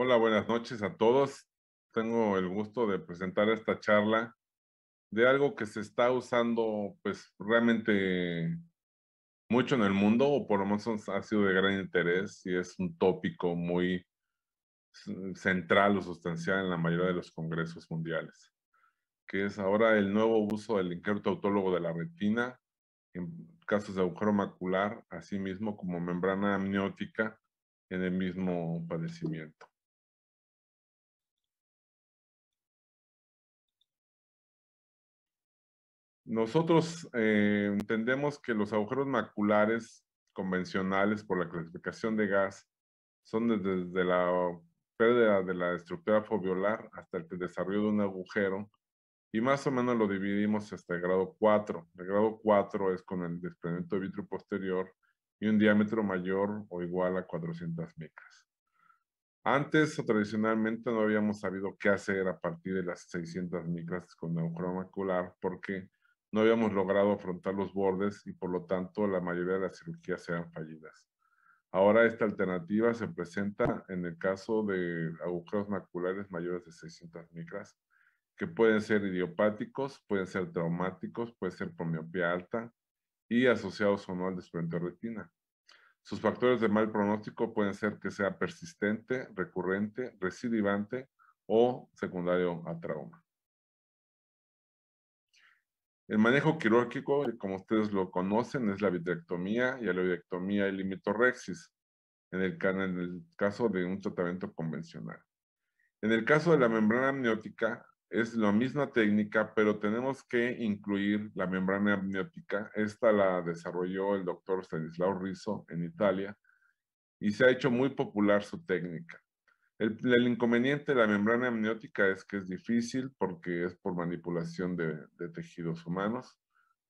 Hola, buenas noches a todos. Tengo el gusto de presentar esta charla de algo que se está usando pues realmente mucho en el mundo, o por lo menos ha sido de gran interés y es un tópico muy central o sustancial en la mayoría de los congresos mundiales, que es ahora el nuevo uso del injerto autólogo de la retina en casos de agujero macular, así mismo como membrana amniótica en el mismo padecimiento. Nosotros eh, entendemos que los agujeros maculares convencionales por la clasificación de gas son desde, la pérdida de la estructura foveolar hasta el desarrollo de un agujero y más o menos lo dividimos hasta el grado 4. El grado 4 es con el desprendimiento de vitro posterior y un diámetro mayor o igual a 400 micras. Antes o tradicionalmente no habíamos sabido qué hacer a partir de las 600 micras con agujero macular porque no habíamos logrado afrontar los bordes y por lo tanto la mayoría de las cirugías eran fallidas. Ahora esta alternativa se presenta en el caso de agujeros maculares mayores de 600 micras, que pueden ser idiopáticos, pueden ser traumáticos, pueden ser por miopía alta y asociados o no al desprendimiento de retina. Sus factores de mal pronóstico pueden ser que sea persistente, recurrente, recidivante o secundario a trauma. El manejo quirúrgico, eh, como ustedes lo conocen, es la vitrectomía y aloidectomía y limitorrexis, en el, en el caso de un tratamiento convencional. En el caso de la membrana amniótica, es la misma técnica, pero tenemos que incluir la membrana amniótica. Esta la desarrolló el doctor Stanislao Rizzo en Italia y se ha hecho muy popular su técnica. El, inconveniente de la membrana amniótica es que es difícil porque es por manipulación de, tejidos humanos.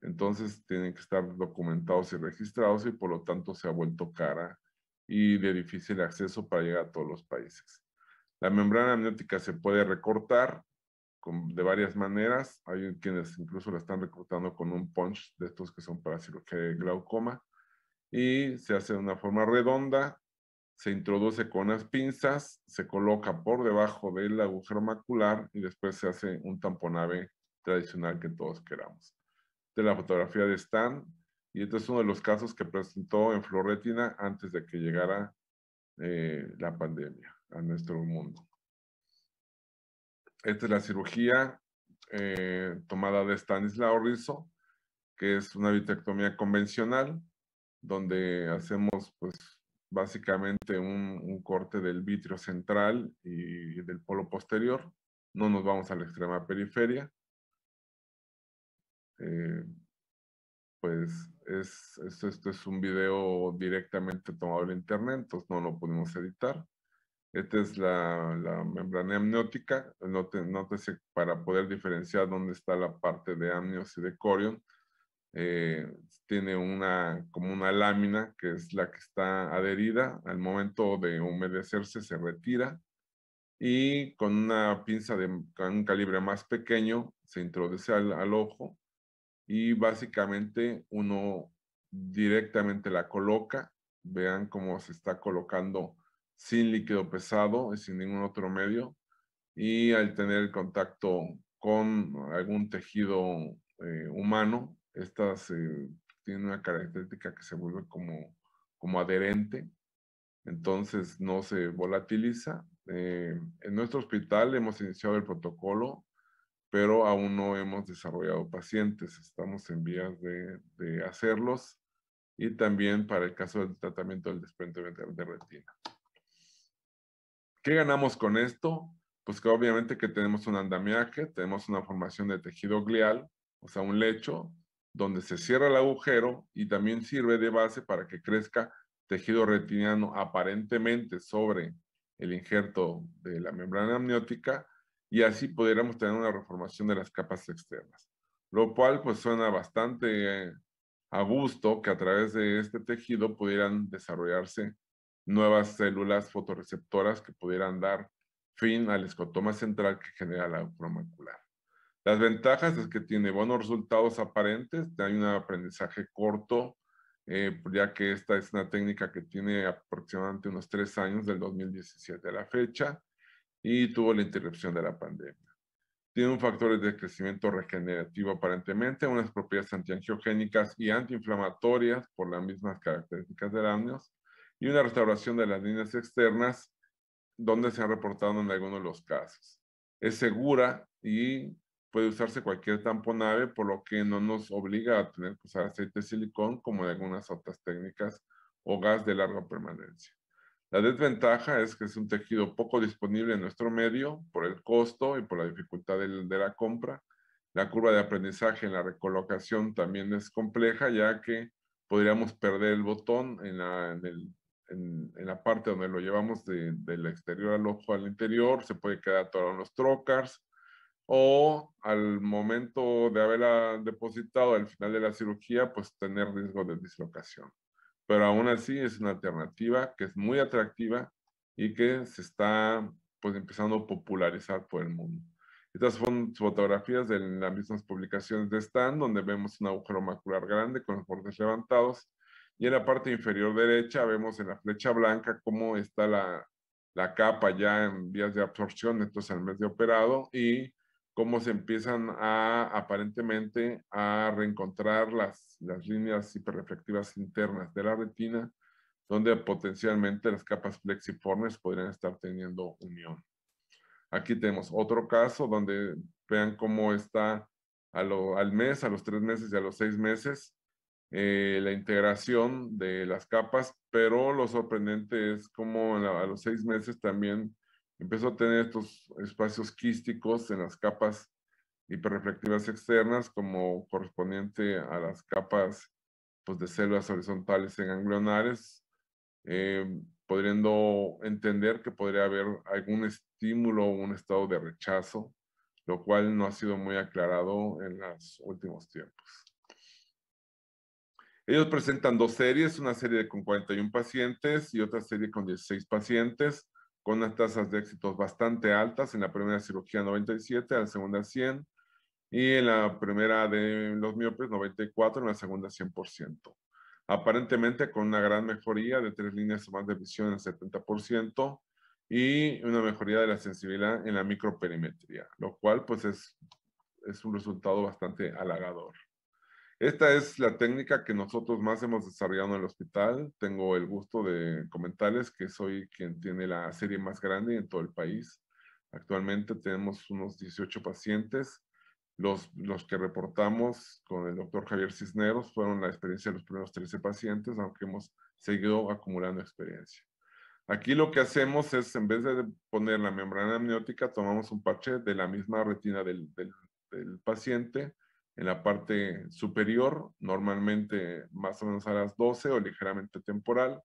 Entonces tienen que estar documentados y registrados y por lo tanto se ha vuelto cara y de difícil acceso para llegar a todos los países. La membrana amniótica se puede recortar de varias maneras. Hay quienes incluso la están recortando con un punch de estos que son para cirugía de glaucoma y se hace de una forma redonda se introduce con unas pinzas, se coloca por debajo del agujero macular y después se hace un tamponave tradicional que todos queramos. De la fotografía de Stan, y este es uno de los casos que presentó en Floretina antes de que llegara eh, la pandemia a nuestro mundo. Esta es la cirugía eh, tomada de Stanislao Rizzo, que es una vitrectomía convencional, donde hacemos pues básicamente un, corte del vitrio central y del polo posterior. No nos vamos a la extrema periferia. Eh, pues es, esto, es un video directamente tomado de internet, entonces no lo pudimos editar. Esta es la, la membrana amniótica. Nótese, para poder diferenciar dónde está la parte de amnios y de corion, eh, tiene una, como una lámina que es la que está adherida, al momento de humedecerse se retira y con una pinza de un calibre más pequeño se introduce al, al ojo y básicamente uno directamente la coloca, vean cómo se está colocando sin líquido pesado y sin ningún otro medio. Y al tener el contacto con algún tejido eh, humano, estas eh, tiene tienen una característica que se vuelve como, adherente, entonces no se volatiliza. Eh, en nuestro hospital hemos iniciado el protocolo, pero aún no hemos desarrollado pacientes, estamos en vías de, de hacerlos y también para el caso del tratamiento del desprendimiento de retina. ¿Qué ganamos con esto? Pues que obviamente que tenemos un andamiaje, tenemos una formación de tejido glial, o sea, un lecho, donde se cierra el agujero y también sirve de base para que crezca tejido retiniano aparentemente sobre el injerto de la membrana amniótica y así pudiéramos tener una reformación de las capas externas. Lo cual pues suena bastante a gusto que a través de este tejido pudieran desarrollarse nuevas células fotorreceptoras que pudieran dar fin al escotoma central que genera la cromacular las ventajas es que tiene buenos resultados aparentes, hay un aprendizaje corto, eh, ya que esta es una técnica que tiene aproximadamente unos tres años del 2017 a la fecha y tuvo la interrupción de la pandemia. Tiene un factor de crecimiento regenerativo aparentemente, unas propiedades antiangiogénicas y antiinflamatorias por las mismas características del amnios y una restauración de las líneas externas donde se han reportado en algunos de los casos. Es segura y puede usarse cualquier tamponave, por lo que no nos obliga a tener que usar aceite de silicón como de algunas otras técnicas o gas de larga permanencia. La desventaja es que es un tejido poco disponible en nuestro medio por el costo y por la dificultad de, la compra. La curva de aprendizaje en la recolocación también es compleja, ya que podríamos perder el botón en la, parte donde lo llevamos del exterior al ojo al interior, se puede quedar atorado en los trocars, o al momento de haberla depositado al final de la cirugía, pues tener riesgo de dislocación. Pero aún así es una alternativa que es muy atractiva y que se está pues empezando a popularizar por el mundo. Estas son fotografías de las mismas publicaciones de Stan, donde vemos un agujero macular grande con los bordes levantados. Y en la parte inferior derecha vemos en la flecha blanca cómo está la, la capa ya en vías de absorción, entonces al mes de operado, y cómo se empiezan a aparentemente a reencontrar las, las líneas hiperreflectivas internas de la retina, donde potencialmente las capas flexiformes podrían estar teniendo unión. Aquí tenemos otro caso donde vean cómo está a lo, al mes, a los tres meses y a los seis meses eh, la integración de las capas, pero lo sorprendente es cómo a los seis meses también empezó a tener estos espacios quísticos en las capas hiperreflectivas externas como correspondiente a las capas pues, de células horizontales en ganglionares, eh, pudiendo entender que podría haber algún estímulo o un estado de rechazo, lo cual no ha sido muy aclarado en los últimos tiempos. Ellos presentan dos series, una serie con 41 pacientes y otra serie con 16 pacientes con unas tasas de éxitos bastante altas, en la primera cirugía 97, en la segunda 100, y en la primera de los miopes 94, en la segunda 100%. Aparentemente con una gran mejoría de tres líneas más de visión en el 70% y una mejoría de la sensibilidad en la microperimetría, lo cual pues es, es un resultado bastante halagador. Esta es la técnica que nosotros más hemos desarrollado en el hospital. Tengo el gusto de comentarles que soy quien tiene la serie más grande en todo el país. Actualmente tenemos unos 18 pacientes. Los, que reportamos con el doctor Javier Cisneros fueron la experiencia de los primeros 13 pacientes, aunque hemos seguido acumulando experiencia. Aquí lo que hacemos es, en vez de poner la membrana amniótica, tomamos un parche de la misma retina del paciente, en la parte superior, normalmente más o menos a las 12 o ligeramente temporal.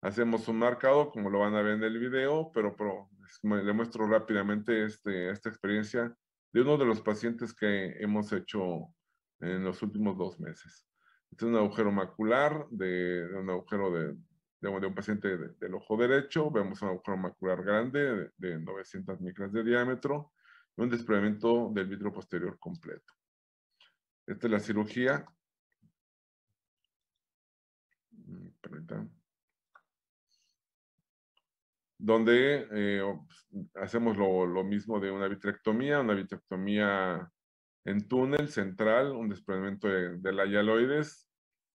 Hacemos un marcado, como lo van a ver en el video, pero, pero le muestro rápidamente este, esta experiencia de uno de los pacientes que hemos hecho en los últimos dos meses. Este es un agujero macular, de, un agujero de, un paciente del ojo derecho. Vemos un agujero macular grande de, 900 micras de diámetro y un desprendimiento del vitro posterior completo. Esta es la cirugía. Mm, Donde eh, hacemos lo, mismo de una vitrectomía, una vitrectomía en túnel central, un desprendimiento de, la hialoides.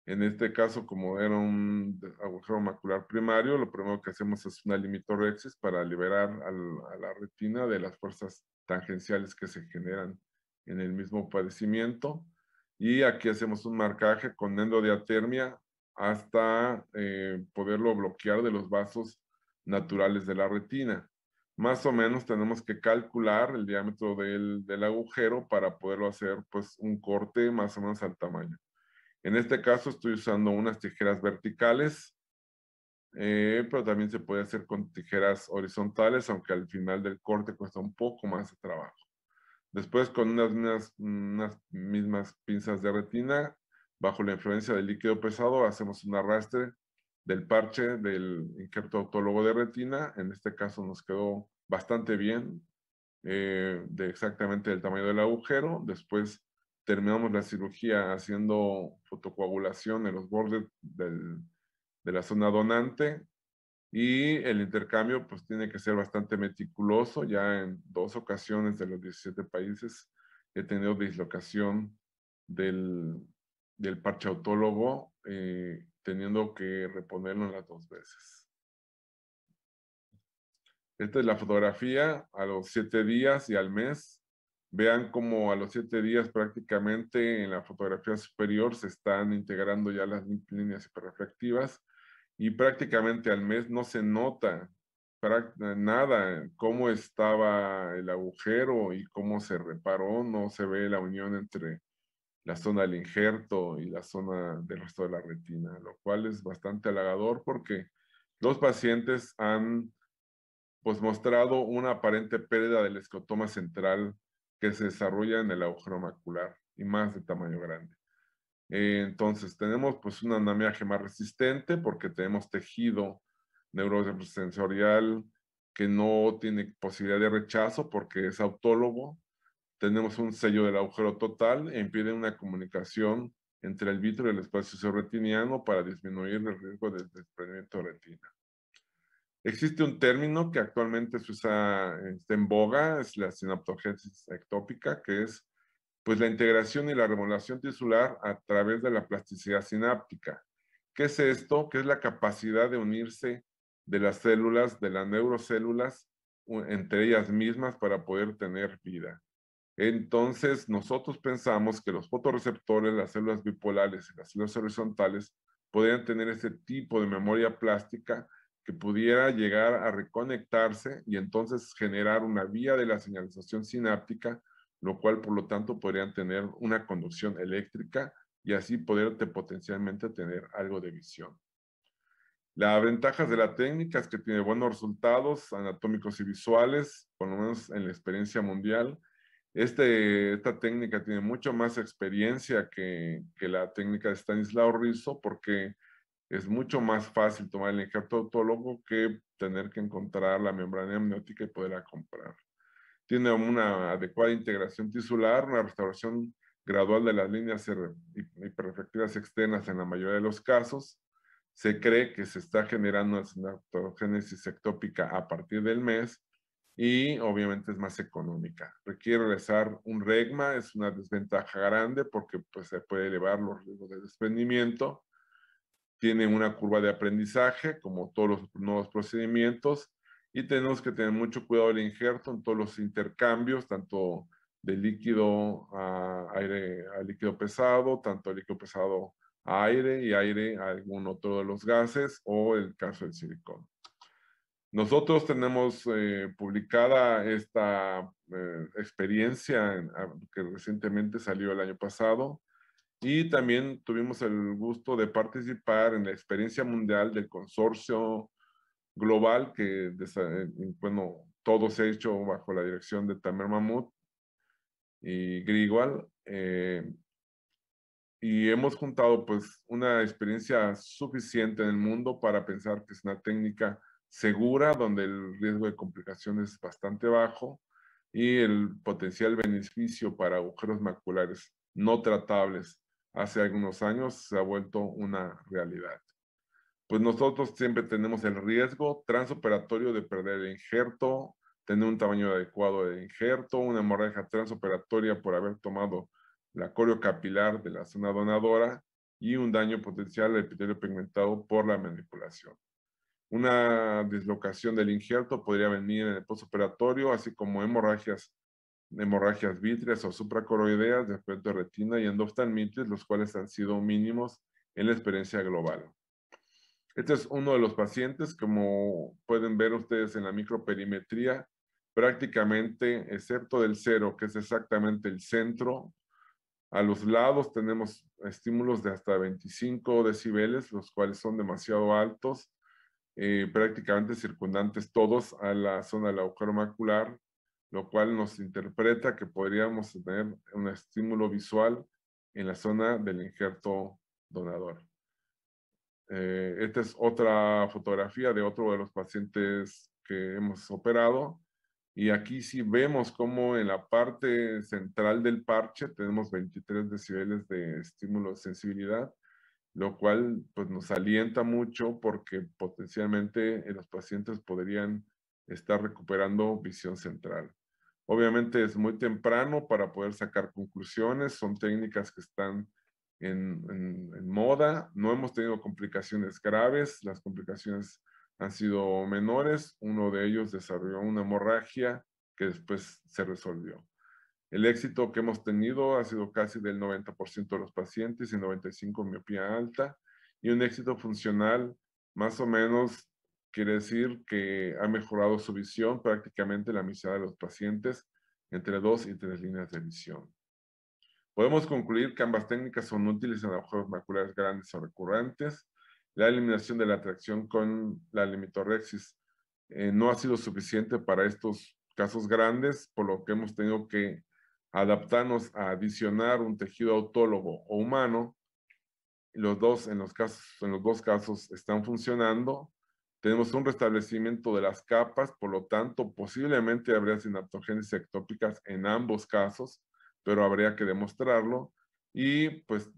En este caso, como era un agujero macular primario, lo primero que hacemos es una limitorexis para liberar a la retina de las fuerzas tangenciales que se generan en el mismo padecimiento. Y aquí hacemos un marcaje con endodiatermia hasta eh, poderlo bloquear de los vasos naturales de la retina. Más o menos tenemos que calcular el diámetro del, agujero para poderlo hacer pues un corte más o menos al tamaño. En este caso estoy usando unas tijeras verticales, eh, pero también se puede hacer con tijeras horizontales, aunque al final del corte cuesta un poco más de trabajo. Después, con unas, unas, mismas pinzas de retina, bajo la influencia del líquido pesado, hacemos un arrastre del parche del injerto autólogo de retina. En este caso nos quedó bastante bien, eh, de exactamente el tamaño del agujero. Después terminamos la cirugía haciendo fotocoagulación en los bordes de la zona donante y el intercambio pues tiene que ser bastante meticuloso. Ya en dos ocasiones de los 17 países he tenido dislocación del, del autólogo eh, teniendo que reponerlo las dos veces. Esta es la fotografía a los siete días y al mes. Vean cómo a los siete días prácticamente en la fotografía superior se están integrando ya las líneas hiperreflectivas y prácticamente al mes no se nota eh, nada eh, cómo estaba el agujero y cómo se reparó, no se ve la unión entre la zona del injerto y la zona del resto de la retina, lo cual es bastante halagador porque los pacientes han pues mostrado una aparente pérdida del escotoma central que se desarrolla en el agujero macular y más de tamaño grande. Eh, entonces tenemos pues un andamiaje más resistente porque tenemos tejido neurosensorial que no tiene posibilidad de rechazo porque es autólogo. Tenemos un sello del agujero total e impide una comunicación entre el vitro y el espacio subretiniano para disminuir el riesgo de desprendimiento de retina. Existe un término que actualmente se usa, en boga, es la sinaptogénesis ectópica, que es pues la integración y la remodelación tisular a través de la plasticidad sináptica. ¿Qué es esto? Que es la capacidad de unirse de las células, de las neurocélulas, entre ellas mismas para poder tener vida. Entonces, nosotros pensamos que los fotoreceptores las células bipolares y las células horizontales podrían tener ese tipo de memoria plástica que pudiera llegar a reconectarse y entonces generar una vía de la señalización sináptica lo cual por lo tanto podrían tener una conducción eléctrica y así poderte potencialmente tener algo de visión. Las ventajas de la técnica es que tiene buenos resultados anatómicos y visuales, por lo menos en la experiencia mundial. Este, esta técnica tiene mucho más experiencia que, la técnica de Stanislao Rizzo porque es mucho más fácil tomar el injerto autólogo que tener que encontrar la membrana amniótica y poderla comprar tiene una adecuada integración tisular, una restauración gradual de las líneas hiperreflectivas externas en la mayoría de los casos. Se cree que se está generando una sinaptogénesis ectópica a partir del mes y obviamente es más económica. Requiere realizar un regma, es una desventaja grande porque pues, se puede elevar los riesgos de desprendimiento. Tiene una curva de aprendizaje, como todos los nuevos procedimientos, y tenemos que tener mucho cuidado del injerto en todos los intercambios, tanto de líquido a aire a líquido pesado, tanto de líquido pesado a aire y aire a algún otro de los gases o el caso del silicón. Nosotros tenemos eh, publicada esta eh, experiencia ah, que recientemente salió el año pasado y también tuvimos el gusto de participar en la experiencia mundial del consorcio global que, eh, bueno, todo se ha hecho bajo la dirección de Tamer Mahmoud y Grigual. Eh, y hemos juntado pues una experiencia suficiente en el mundo para pensar que es una técnica segura, donde el riesgo de complicaciones es bastante bajo y el potencial beneficio para agujeros maculares no tratables hace algunos años se ha vuelto una realidad pues nosotros siempre tenemos el riesgo transoperatorio de perder el injerto, tener un tamaño adecuado de injerto, una hemorragia transoperatoria por haber tomado la coriocapilar de la zona donadora y un daño potencial al epitelio pigmentado por la manipulación. Una dislocación del injerto podría venir en el postoperatorio, así como hemorragias, hemorragias vítreas o supracoroideas de efecto de retina y endoftalmitis, los cuales han sido mínimos en la experiencia global. Este es uno de los pacientes, como pueden ver ustedes en la microperimetría, prácticamente, excepto del cero, que es exactamente el centro, a los lados tenemos estímulos de hasta 25 decibeles, los cuales son demasiado altos, eh, prácticamente circundantes todos a la zona del agujero macular, lo cual nos interpreta que podríamos tener un estímulo visual en la zona del injerto donador. Eh, esta es otra fotografía de otro de los pacientes que hemos operado. Y aquí sí vemos cómo en la parte central del parche tenemos 23 decibeles de estímulo de sensibilidad, lo cual pues, nos alienta mucho porque potencialmente eh, los pacientes podrían estar recuperando visión central. Obviamente es muy temprano para poder sacar conclusiones, son técnicas que están en, moda, no hemos tenido complicaciones graves, las complicaciones han sido menores, uno de ellos desarrolló una hemorragia que después se resolvió. El éxito que hemos tenido ha sido casi del 90% de los pacientes y 95% miopía alta, y un éxito funcional más o menos quiere decir que ha mejorado su visión prácticamente la mitad de los pacientes entre dos y tres líneas de visión. Podemos concluir que ambas técnicas son útiles en agujeros maculares grandes o recurrentes. La eliminación de la atracción con la limitorrexis eh, no ha sido suficiente para estos casos grandes, por lo que hemos tenido que adaptarnos a adicionar un tejido autólogo o humano. Los dos, en los, casos, en los dos casos, están funcionando. Tenemos un restablecimiento de las capas, por lo tanto, posiblemente habría sinaptogénesis ectópicas en ambos casos pero habría que demostrarlo. Y pues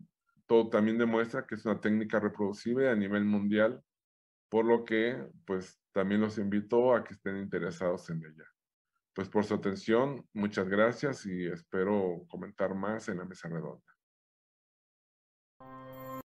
todo también demuestra que es una técnica reproducible a nivel mundial, por lo que pues también los invito a que estén interesados en ella. Pues por su atención, muchas gracias y espero comentar más en la mesa redonda.